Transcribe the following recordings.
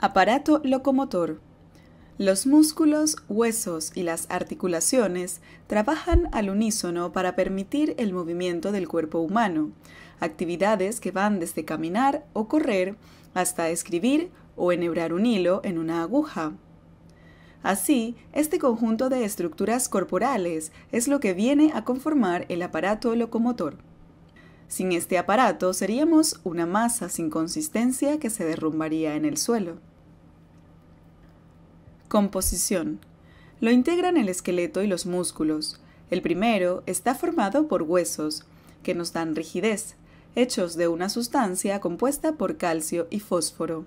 Aparato locomotor. Los músculos, huesos y las articulaciones trabajan al unísono para permitir el movimiento del cuerpo humano, actividades que van desde caminar o correr hasta escribir o enhebrar un hilo en una aguja. Así, este conjunto de estructuras corporales es lo que viene a conformar el aparato locomotor. Sin este aparato seríamos una masa sin consistencia que se derrumbaría en el suelo. Composición. Lo integran el esqueleto y los músculos. El primero está formado por huesos, que nos dan rigidez, hechos de una sustancia compuesta por calcio y fósforo.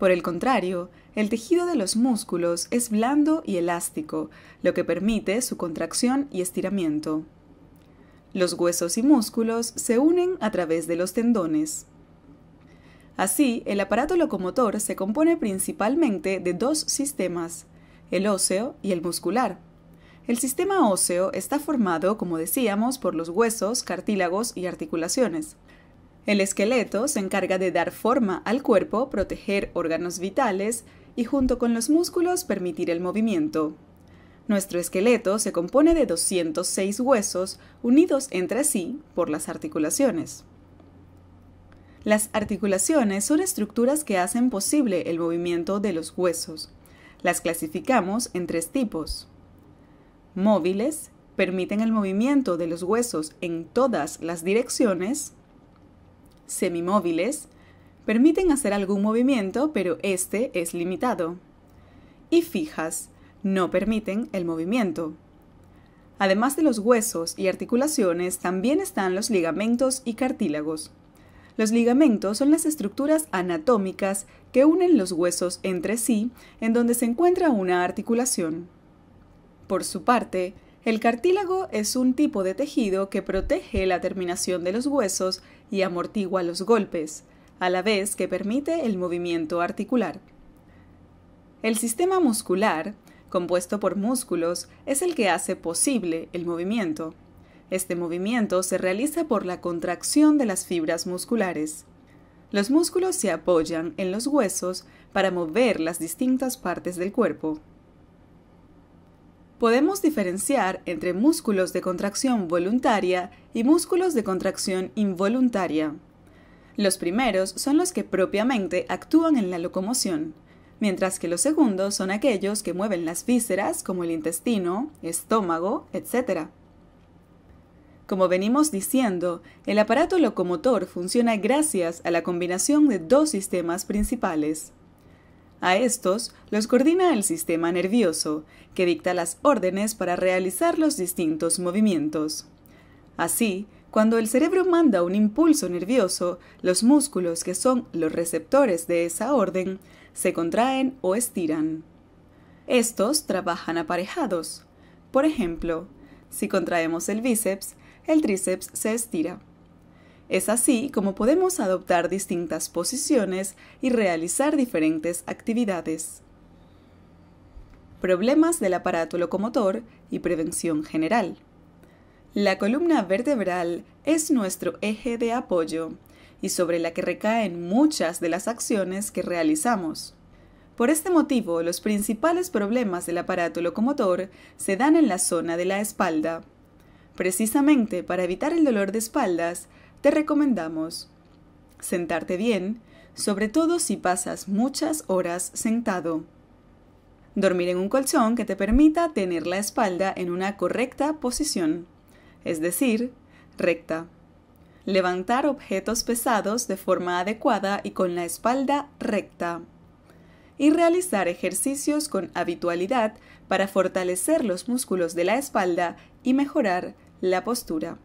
Por el contrario, el tejido de los músculos es blando y elástico, lo que permite su contracción y estiramiento. Los huesos y músculos se unen a través de los tendones. Así, el aparato locomotor se compone principalmente de dos sistemas, el óseo y el muscular. El sistema óseo está formado, como decíamos, por los huesos, cartílagos y articulaciones. El esqueleto se encarga de dar forma al cuerpo, proteger órganos vitales y junto con los músculos permitir el movimiento. Nuestro esqueleto se compone de 206 huesos unidos entre sí por las articulaciones. Las articulaciones son estructuras que hacen posible el movimiento de los huesos. Las clasificamos en tres tipos. Móviles, permiten el movimiento de los huesos en todas las direcciones. Semimóviles, permiten hacer algún movimiento, pero este es limitado. Y fijas, no permiten el movimiento. Además de los huesos y articulaciones, también están los ligamentos y cartílagos. Los ligamentos son las estructuras anatómicas que unen los huesos entre sí en donde se encuentra una articulación. Por su parte, el cartílago es un tipo de tejido que protege la terminación de los huesos y amortigua los golpes, a la vez que permite el movimiento articular. El sistema muscular, compuesto por músculos, es el que hace posible el movimiento. Este movimiento se realiza por la contracción de las fibras musculares. Los músculos se apoyan en los huesos para mover las distintas partes del cuerpo. Podemos diferenciar entre músculos de contracción voluntaria y músculos de contracción involuntaria. Los primeros son los que propiamente actúan en la locomoción, mientras que los segundos son aquellos que mueven las vísceras como el intestino, estómago, etc. Como venimos diciendo, el aparato locomotor funciona gracias a la combinación de dos sistemas principales. A estos los coordina el sistema nervioso, que dicta las órdenes para realizar los distintos movimientos. Así, cuando el cerebro manda un impulso nervioso, los músculos que son los receptores de esa orden se contraen o estiran. Estos trabajan aparejados. Por ejemplo, si contraemos el bíceps, el tríceps se estira. Es así como podemos adoptar distintas posiciones y realizar diferentes actividades. Problemas del aparato locomotor y prevención general. La columna vertebral es nuestro eje de apoyo y sobre la que recaen muchas de las acciones que realizamos. Por este motivo, los principales problemas del aparato locomotor se dan en la zona de la espalda, Precisamente para evitar el dolor de espaldas, te recomendamos sentarte bien, sobre todo si pasas muchas horas sentado. Dormir en un colchón que te permita tener la espalda en una correcta posición, es decir, recta. Levantar objetos pesados de forma adecuada y con la espalda recta. Y realizar ejercicios con habitualidad para fortalecer los músculos de la espalda y mejorar la postura.